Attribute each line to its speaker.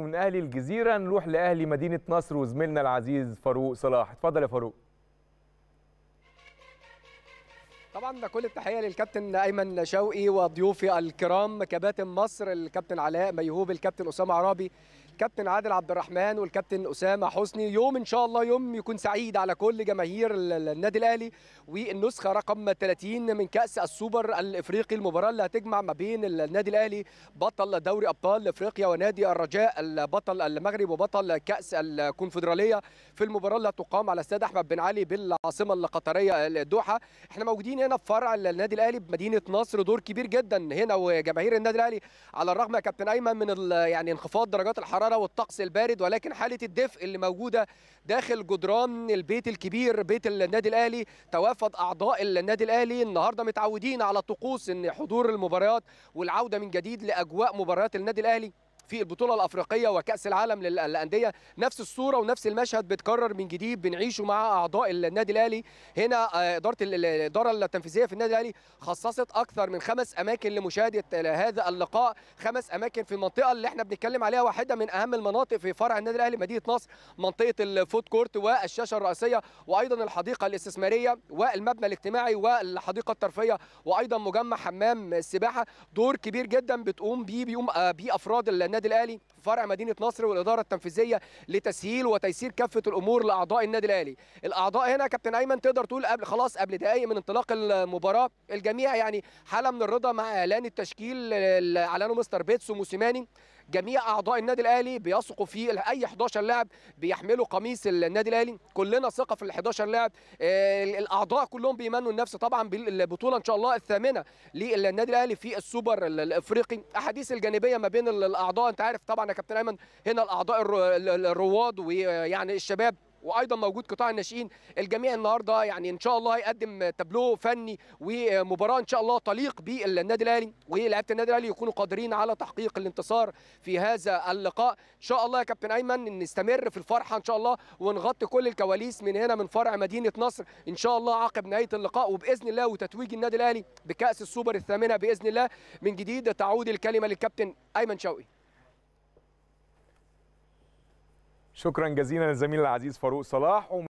Speaker 1: من اهلي الجزيره نروح لاهلي مدينه نصر وزميلنا العزيز فاروق صلاح اتفضل يا فاروق طبعا كل التحيه للكابتن ايمن شوقي وضيوفي الكرام كباتن مصر الكابتن علاء ميهوب الكابتن اسامه عرابي الكابتن عادل عبد الرحمن والكابتن اسامه حسني يوم ان شاء الله يوم يكون سعيد على كل جماهير النادي الاهلي والنسخه رقم 30 من كاس السوبر الافريقي المباراه اللي هتجمع ما بين النادي الاهلي بطل دوري ابطال افريقيا ونادي الرجاء البطل المغرب وبطل كاس الكونفدراليه في المباراه اللي هتقام على استاد احمد بن علي بالعاصمه القطريه الدوحه احنا موجودين لاعبين هنا في فرع النادي الاهلي بمدينه نصر دور كبير جدا هنا وجماهير النادي الاهلي على الرغم يا كابتن ايمن من يعني انخفاض درجات الحراره والطقس البارد ولكن حاله الدفء اللي موجوده داخل جدران البيت الكبير بيت النادي الاهلي توافد اعضاء النادي الاهلي النهارده متعودين على طقوس ان حضور المباريات والعوده من جديد لاجواء مباريات النادي الاهلي في البطوله الافريقيه وكاس العالم للانديه نفس الصوره ونفس المشهد بيتكرر من جديد بنعيشه مع اعضاء النادي الاهلي هنا آه، اداره الاداره التنفيذيه في النادي الاهلي خصصت اكثر من خمس اماكن لمشاهده آه، هذا اللقاء خمس اماكن في المنطقه اللي احنا بنتكلم عليها واحده من اهم المناطق في فرع النادي الاهلي مدينه نصر منطقه الفوت كورت والشاشه الرئيسيه وايضا الحديقه الاستثماريه والمبنى الاجتماعي والحديقه الترفيه وايضا مجمع حمام السباحه دور كبير جدا بتقوم بيه بيقوم آه، بيه افراد النادي النادي الاهلي فرع مدينه نصر والاداره التنفيذيه لتسهيل وتيسير كافه الامور لاعضاء النادي الاهلي الاعضاء هنا كابتن ايمن تقدر تقول قبل خلاص قبل دقائق من انطلاق المباراه الجميع يعني حاله من الرضا مع اعلان التشكيل اللي اعلنه مستر بيتس وموسيماني جميع اعضاء النادي الاهلي بيثقوا في اي 11 لاعب بيحملوا قميص النادي الاهلي كلنا ثقه في ال 11 لاعب الاعضاء كلهم بيمنوا النفس طبعا بالبطوله ان شاء الله الثامنه للنادي الاهلي في السوبر الافريقي احاديث الجانبيه ما بين الاعضاء انت عارف طبعا معانا كابتن ايمن هنا الاعضاء الرواد ويعني الشباب وايضا موجود قطاع الناشئين الجميع النهارده يعني ان شاء الله هيقدم تابلو فني ومباراه ان شاء الله تليق بالنادي الاهلي ولاعيبه النادي الاهلي يكونوا قادرين على تحقيق الانتصار في هذا اللقاء ان شاء الله يا كابتن ايمن نستمر في الفرحه ان شاء الله ونغطي كل الكواليس من هنا من فرع مدينه نصر ان شاء الله عقب نهايه اللقاء وباذن الله وتتويج النادي الاهلي بكاس السوبر الثامنه باذن الله من جديد تعود الكلمه للكابتن ايمن شوقي شكرا جزيلا للزميل العزيز فاروق صلاح